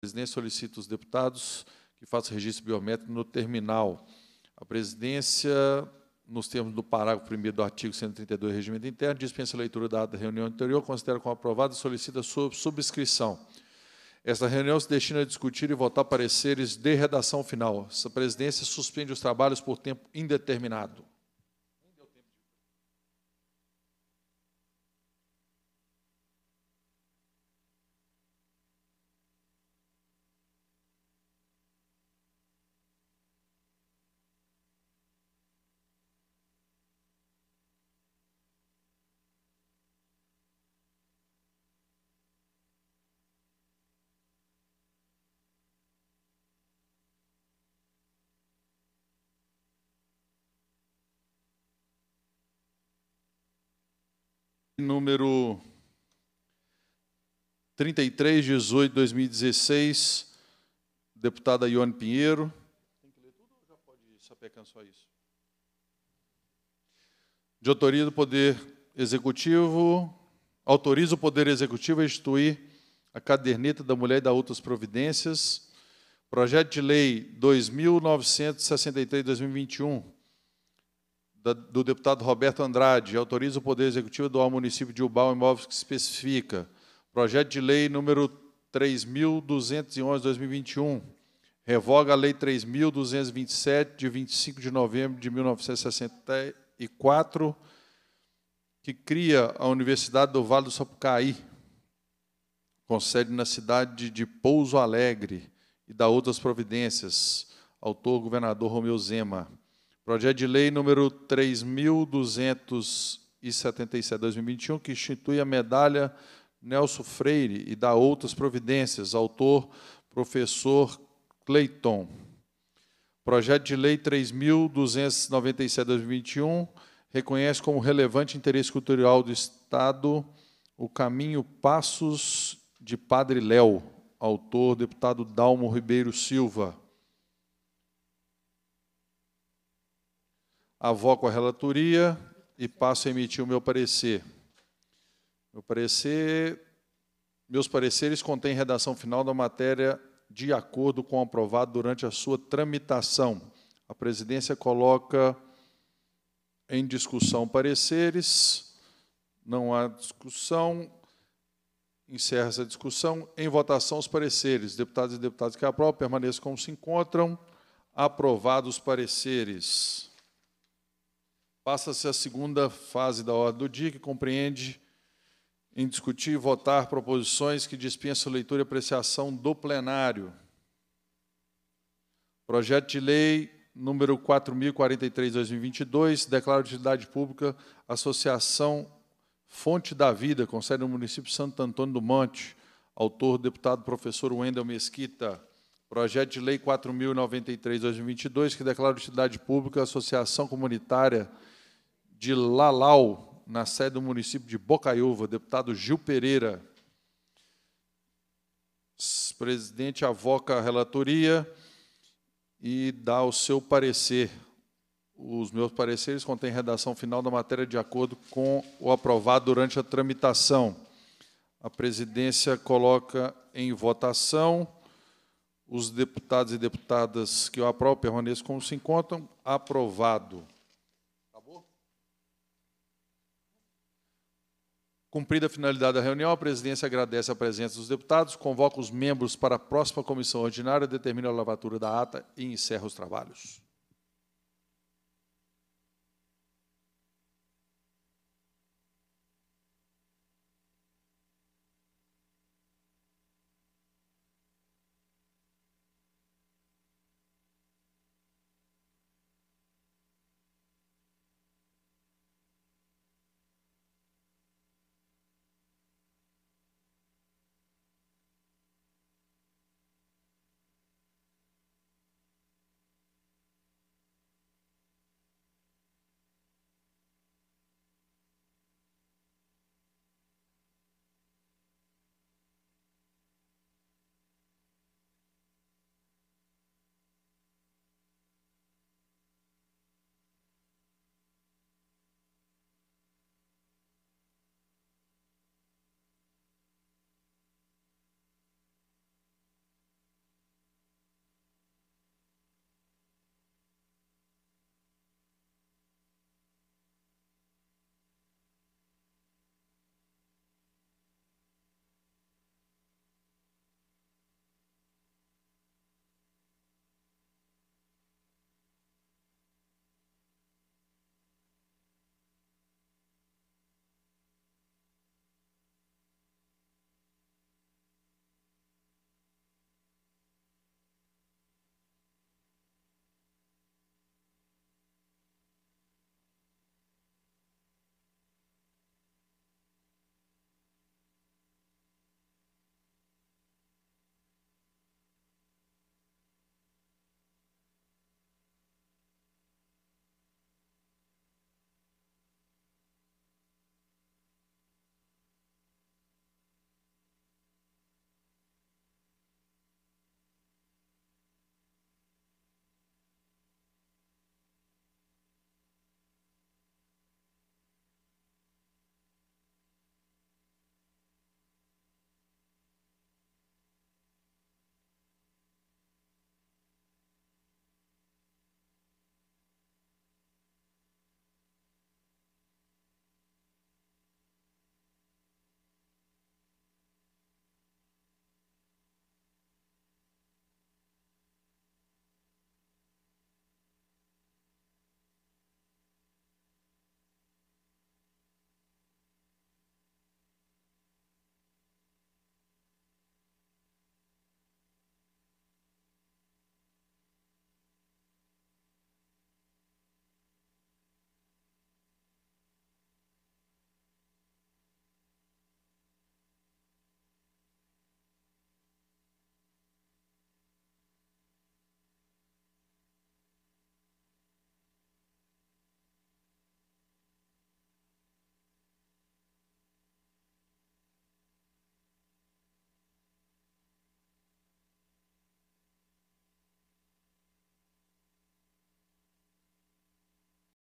presidência solicita os deputados que façam registro biométrico no terminal. A presidência, nos termos do parágrafo 1 do artigo 132 do Regimento Interno, dispensa a leitura da reunião anterior, considera como aprovada e solicita sua subscrição. Esta reunião se destina a discutir e votar pareceres de redação final. Essa presidência suspende os trabalhos por tempo indeterminado. número 33, 18, 2016, deputada Ione Pinheiro. Tem que ler tudo ou já pode só isso? De autoria do Poder Executivo, autoriza o Poder Executivo a instituir a caderneta da mulher e da outras providências. Projeto de Lei 2963-2021 do deputado Roberto Andrade, autoriza o Poder Executivo do município de Ubal Imóveis que especifica. Projeto de lei número 3.211-2021, revoga a lei 3.227, de 25 de novembro de 1964, que cria a Universidade do Vale do Sapucaí, com sede na cidade de Pouso Alegre, e dá outras providências. Autor, governador Romeu Zema. Projeto de lei número 3277 2021 que institui a medalha Nelson Freire e dá outras providências, autor professor Cleiton. Projeto de lei 3297 2021 reconhece como relevante interesse cultural do Estado o caminho Passos de Padre Léo, autor deputado Dalmo Ribeiro Silva. Avoco a relatoria e passo a emitir o meu parecer. Meu parecer, meus pareceres contêm redação final da matéria de acordo com o aprovado durante a sua tramitação. A presidência coloca em discussão pareceres. Não há discussão. Encerra essa discussão. Em votação, os pareceres. Deputados e deputadas que aprovam permaneçam como se encontram. Aprovados os pareceres. Passa-se a segunda fase da ordem do dia, que compreende em discutir e votar proposições que dispensam leitura e apreciação do plenário. Projeto de lei número 4043/2022, declara de utilidade pública Associação Fonte da Vida, com sede no município de Santo Antônio do Monte. Autor, deputado professor Wendel Mesquita. Projeto de lei 4093/2022, que declara de utilidade pública Associação Comunitária de Lalau, na sede do município de Bocaiúva, deputado Gil Pereira. O presidente avoca a relatoria e dá o seu parecer. Os meus pareceres contêm redação final da matéria de acordo com o aprovado durante a tramitação. A presidência coloca em votação os deputados e deputadas que o aprovam permaneçam como se encontram. Aprovado. Cumprida a finalidade da reunião, a presidência agradece a presença dos deputados, convoca os membros para a próxima comissão ordinária, determina a lavatura da ata e encerra os trabalhos.